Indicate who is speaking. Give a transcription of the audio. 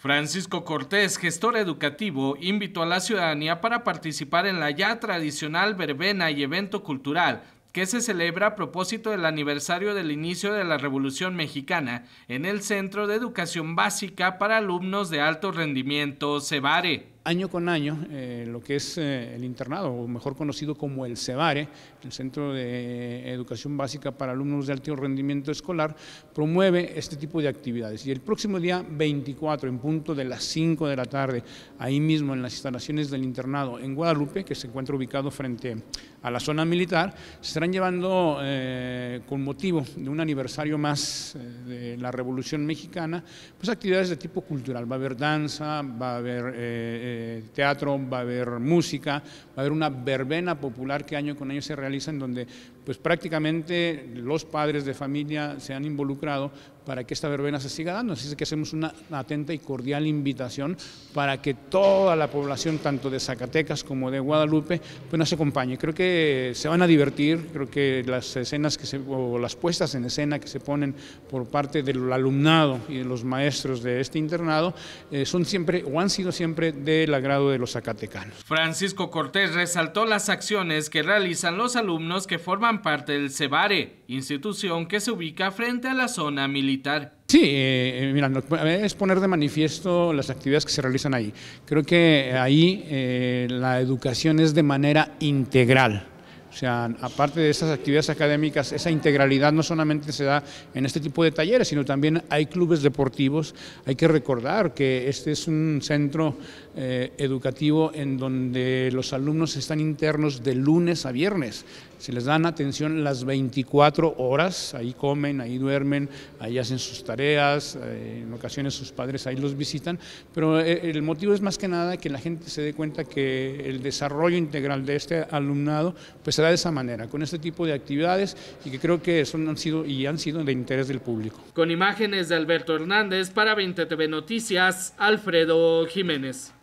Speaker 1: Francisco Cortés, gestor educativo, invitó a la ciudadanía para participar en la ya tradicional verbena y evento cultural que se celebra a propósito del aniversario del inicio de la Revolución Mexicana en el Centro de Educación Básica para Alumnos de Alto Rendimiento, CEBARE
Speaker 2: año con año eh, lo que es eh, el internado, o mejor conocido como el CEBARE, el Centro de Educación Básica para Alumnos de Alto Rendimiento Escolar, promueve este tipo de actividades. Y el próximo día 24, en punto de las 5 de la tarde, ahí mismo en las instalaciones del internado en Guadalupe, que se encuentra ubicado frente a la zona militar, se estarán llevando eh, con motivo de un aniversario más de la Revolución Mexicana, pues actividades de tipo cultural. Va a haber danza, va a haber teatro, va a haber música, va a haber una verbena popular que año con año se realiza en donde pues prácticamente los padres de familia se han involucrado para que esta verbena se siga dando. Así que hacemos una atenta y cordial invitación para que toda la población, tanto de Zacatecas como de Guadalupe, pues nos acompañe. Creo que se van a divertir, creo que las escenas que se, o las puestas en escena que se ponen por parte del alumnado y de los maestros de este internado eh, son siempre o han sido siempre del agrado de los zacatecanos.
Speaker 1: Francisco Cortés resaltó las acciones que realizan los alumnos que forman parte del CEBARE, institución que se ubica frente a la zona militar.
Speaker 2: Sí, eh, eh, mira, es poner de manifiesto las actividades que se realizan ahí. Creo que ahí eh, la educación es de manera integral sea, aparte de esas actividades académicas, esa integralidad no solamente se da en este tipo de talleres, sino también hay clubes deportivos. Hay que recordar que este es un centro eh, educativo en donde los alumnos están internos de lunes a viernes. Se les dan atención las 24 horas, ahí comen, ahí duermen, ahí hacen sus tareas, eh, en ocasiones sus padres ahí los visitan, pero eh, el motivo es más que nada que la gente se dé cuenta que el desarrollo integral de este alumnado pues se da de esa manera, con este tipo de actividades y que creo que son, han sido y han sido de interés del público.
Speaker 1: Con imágenes de Alberto Hernández para 20 TV Noticias, Alfredo Jiménez.